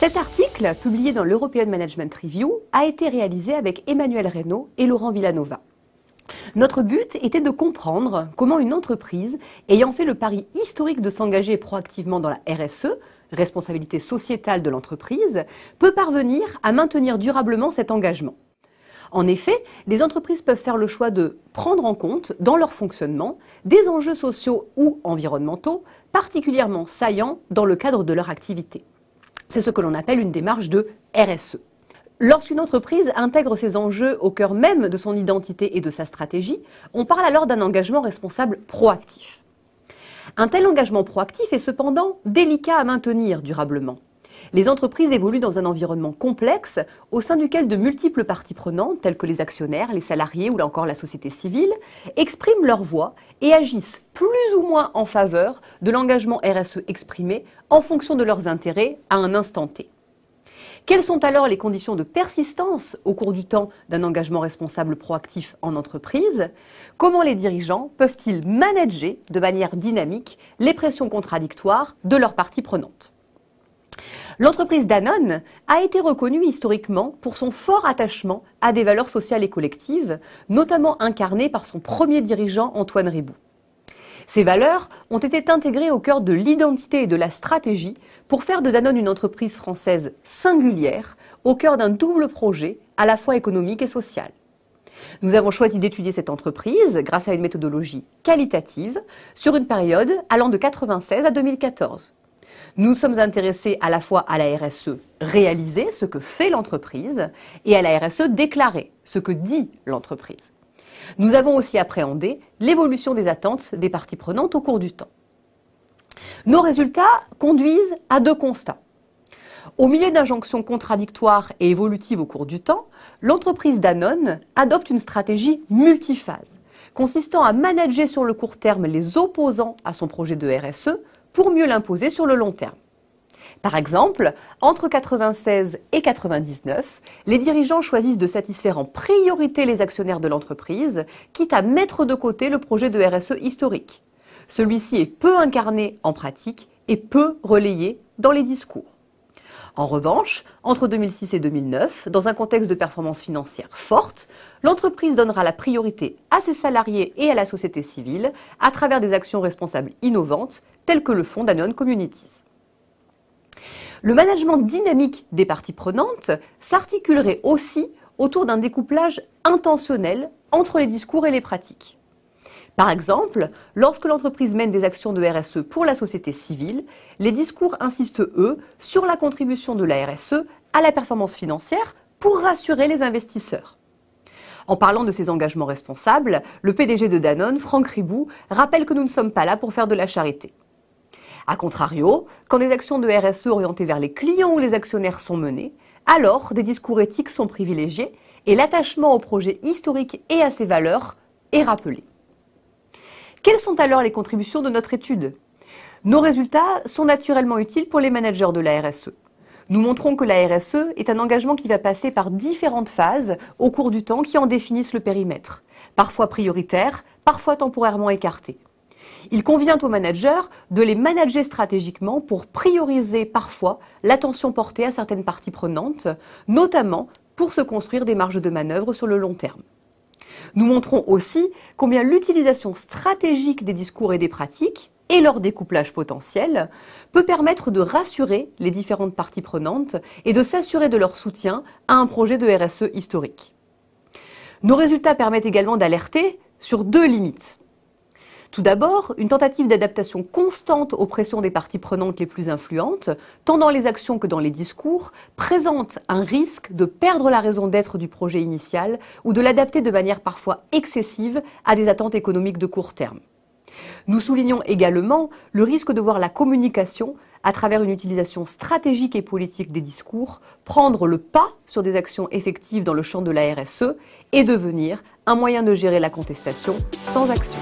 Cet article, publié dans l'European Management Review, a été réalisé avec Emmanuel Reynaud et Laurent Villanova. Notre but était de comprendre comment une entreprise ayant fait le pari historique de s'engager proactivement dans la RSE, responsabilité sociétale de l'entreprise, peut parvenir à maintenir durablement cet engagement. En effet, les entreprises peuvent faire le choix de prendre en compte, dans leur fonctionnement, des enjeux sociaux ou environnementaux particulièrement saillants dans le cadre de leur activité. C'est ce que l'on appelle une démarche de RSE. Lorsqu'une entreprise intègre ces enjeux au cœur même de son identité et de sa stratégie, on parle alors d'un engagement responsable proactif. Un tel engagement proactif est cependant délicat à maintenir durablement. Les entreprises évoluent dans un environnement complexe au sein duquel de multiples parties prenantes, telles que les actionnaires, les salariés ou encore la société civile, expriment leur voix et agissent plus ou moins en faveur de l'engagement RSE exprimé en fonction de leurs intérêts à un instant T. Quelles sont alors les conditions de persistance au cours du temps d'un engagement responsable proactif en entreprise Comment les dirigeants peuvent-ils manager de manière dynamique les pressions contradictoires de leurs parties prenantes L'entreprise Danone a été reconnue historiquement pour son fort attachement à des valeurs sociales et collectives, notamment incarnées par son premier dirigeant Antoine Ribou. Ces valeurs ont été intégrées au cœur de l'identité et de la stratégie pour faire de Danone une entreprise française singulière, au cœur d'un double projet à la fois économique et social. Nous avons choisi d'étudier cette entreprise grâce à une méthodologie qualitative sur une période allant de 1996 à 2014. Nous sommes intéressés à la fois à la RSE réalisée, ce que fait l'entreprise, et à la RSE déclarée, ce que dit l'entreprise. Nous avons aussi appréhendé l'évolution des attentes des parties prenantes au cours du temps. Nos résultats conduisent à deux constats. Au milieu d'injonctions contradictoires et évolutives au cours du temps, l'entreprise Danone adopte une stratégie multiphase, consistant à manager sur le court terme les opposants à son projet de RSE pour mieux l'imposer sur le long terme. Par exemple, entre 1996 et 1999, les dirigeants choisissent de satisfaire en priorité les actionnaires de l'entreprise, quitte à mettre de côté le projet de RSE historique. Celui-ci est peu incarné en pratique et peu relayé dans les discours. En revanche, entre 2006 et 2009, dans un contexte de performance financière forte, l'entreprise donnera la priorité à ses salariés et à la société civile à travers des actions responsables innovantes telles que le fonds Danone Communities. Le management dynamique des parties prenantes s'articulerait aussi autour d'un découplage intentionnel entre les discours et les pratiques. Par exemple, lorsque l'entreprise mène des actions de RSE pour la société civile, les discours insistent, eux, sur la contribution de la RSE à la performance financière pour rassurer les investisseurs. En parlant de ces engagements responsables, le PDG de Danone, Franck Ribou, rappelle que nous ne sommes pas là pour faire de la charité. A contrario, quand des actions de RSE orientées vers les clients ou les actionnaires sont menées, alors des discours éthiques sont privilégiés et l'attachement au projet historique et à ses valeurs est rappelé. Quelles sont alors les contributions de notre étude Nos résultats sont naturellement utiles pour les managers de la RSE. Nous montrons que la RSE est un engagement qui va passer par différentes phases au cours du temps qui en définissent le périmètre, parfois prioritaire, parfois temporairement écarté. Il convient aux managers de les manager stratégiquement pour prioriser parfois l'attention portée à certaines parties prenantes, notamment pour se construire des marges de manœuvre sur le long terme. Nous montrons aussi combien l'utilisation stratégique des discours et des pratiques et leur découplage potentiel peut permettre de rassurer les différentes parties prenantes et de s'assurer de leur soutien à un projet de RSE historique. Nos résultats permettent également d'alerter sur deux limites. Tout d'abord, une tentative d'adaptation constante aux pressions des parties prenantes les plus influentes, tant dans les actions que dans les discours, présente un risque de perdre la raison d'être du projet initial ou de l'adapter de manière parfois excessive à des attentes économiques de court terme. Nous soulignons également le risque de voir la communication, à travers une utilisation stratégique et politique des discours, prendre le pas sur des actions effectives dans le champ de la RSE et devenir un moyen de gérer la contestation sans action.